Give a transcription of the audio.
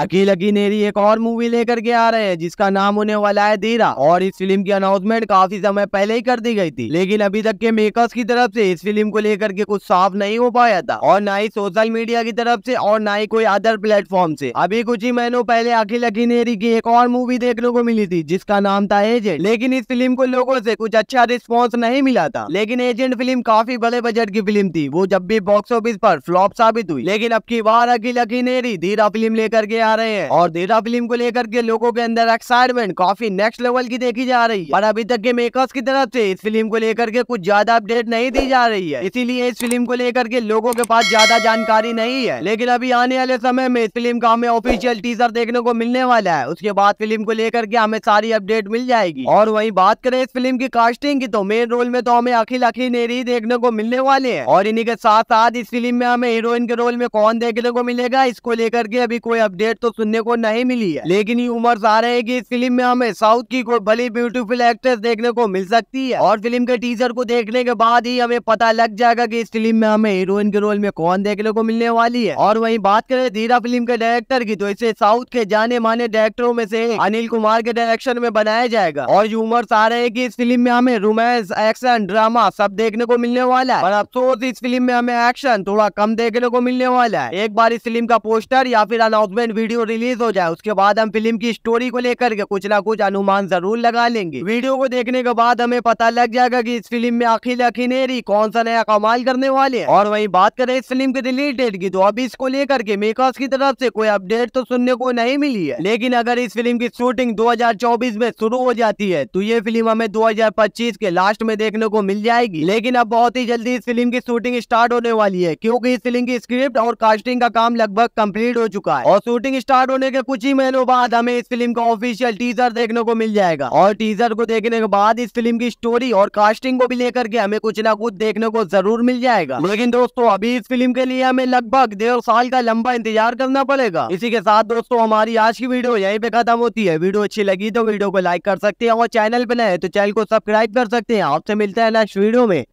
अकील अकीनेरी एक और मूवी लेकर के आ रहे हैं जिसका नाम होने वाला है धीरा और इस फिल्म की अनाउंसमेंट काफी समय पहले ही कर दी गई थी लेकिन अभी तक के मेकर्स की तरफ से इस फिल्म को लेकर के कुछ साफ नहीं हो पाया था और ना ही सोशल मीडिया की तरफ से और ना ही कोई अदर प्लेटफॉर्म से अभी कुछ ही महीनों पहले अखिल अकीनेरी की एक और मूवी देखने को मिली थी जिसका नाम था एजेंट लेकिन इस फिल्म को लोगों से कुछ अच्छा रिस्पॉन्स नहीं मिला था लेकिन एजेंट फिल्म काफी बड़े बजट की फिल्म थी वो जब भी बॉक्स ऑफिस पर फ्लॉप साबित हुई लेकिन अब की बार अखिल अकीनेरी धीरा फिल्म लेकर के आ रहे हैं और देरा फिल्म को लेकर के लोगों के अंदर एक्साइटमेंट काफी नेक्स्ट लेवल की देखी जा रही है पर अभी तक के मेकर्स की तरफ से इस फिल्म को लेकर के कुछ ज्यादा अपडेट नहीं दी जा रही है इसीलिए इस फिल्म को लेकर के लोगों के पास ज्यादा जानकारी नहीं है लेकिन अभी आने वाले समय में इस फिल्म का हमें ऑफिशियल टीजर देखने को मिलने वाला है उसके बाद फिल्म को लेकर के हमें सारी अपडेट मिल जाएगी और वही बात करें इस फिल्म की कास्टिंग की तो मेन रोल में तो हमें अखिल अखिल नेहरी देखने को मिलने वाले हैं और इन्हीं के साथ साथ इस फिल्म में हमें हीरोइन के रोल में कौन देखने को मिलेगा इसको लेकर के अभी कोई अपडेट अपडेट तो सुनने को नहीं मिली है लेकिन उम्र आ रहे हैं की इस फिल्म में हमें साउथ की कोई भली ब्यूटीफुल एक्ट्रेस देखने को मिल सकती है और फिल्म के टीजर को देखने के बाद ही हमें पता लग जाएगा की इस फिल्म में हमें हीरोइन के रोल में कौन देखने को मिलने वाली है और वही बात करें धीरा फिल्म के डायरेक्टर की तो इसे साउथ के जाने माने डायरेक्टरों में से अनिल कुमार के डायरेक्शन में बनाया जाएगा और यूमर्स आ रहे हैं की इस फिल्म में हमें रोमांस एक्शन ड्रामा सब देखने को मिलने वाला है और अफसोस इस फिल्म में हमें एक्शन थोड़ा कम देखने को मिलने वाला है एक बार इस फिल्म का पोस्टर या फिर अनाउंसमेंट वीडियो रिलीज हो जाए उसके बाद हम फिल्म की स्टोरी को लेकर के कुछ ना कुछ अनुमान जरूर लगा लेंगे वीडियो को देखने के बाद हमें पता लग जाएगा की इस फिल्म में अखिल अखिनेरी कौन सा नया कमाल करने वाले है और वही बात करें इस फिल्म के रिलेटेड की तो अब इसको लेकर के मेकर्स की तरफ ऐसी कोई अपडेट तो सुनने को नहीं मिली है लेकिन अगर इस फिल्म की शूटिंग दो में शुरू हो जाती है तो ये फिल्म हमें दो के लास्ट में देखने को मिल जाएगी लेकिन अब बहुत ही जल्दी इस फिल्म की शूटिंग स्टार्ट होने वाली है क्योंकि इस फिल्म की स्क्रिप्ट और कास्टिंग का काम लगभग कंप्लीट हो चुका है और शूटिंग शूटिंग स्टार्ट होने के कुछ ही महीनों बाद हमें इस फिल्म का ऑफिशियल टीजर देखने को मिल जाएगा और टीजर को देखने के बाद इस फिल्म की स्टोरी और कास्टिंग को भी लेकर के हमें कुछ ना कुछ देखने को जरूर मिल जाएगा लेकिन दोस्तों अभी इस फिल्म के लिए हमें लगभग डेढ़ साल का लंबा इंतजार करना पड़ेगा इसी के साथ दोस्तों हमारी आज की वीडियो यही पे खत्म होती है वीडियो अच्छी लगी तो वीडियो को लाइक कर सकते हैं और चैनल पे नए तो चैनल को सब्सक्राइब कर सकते हैं आपसे मिलते हैं नेक्स्ट वीडियो में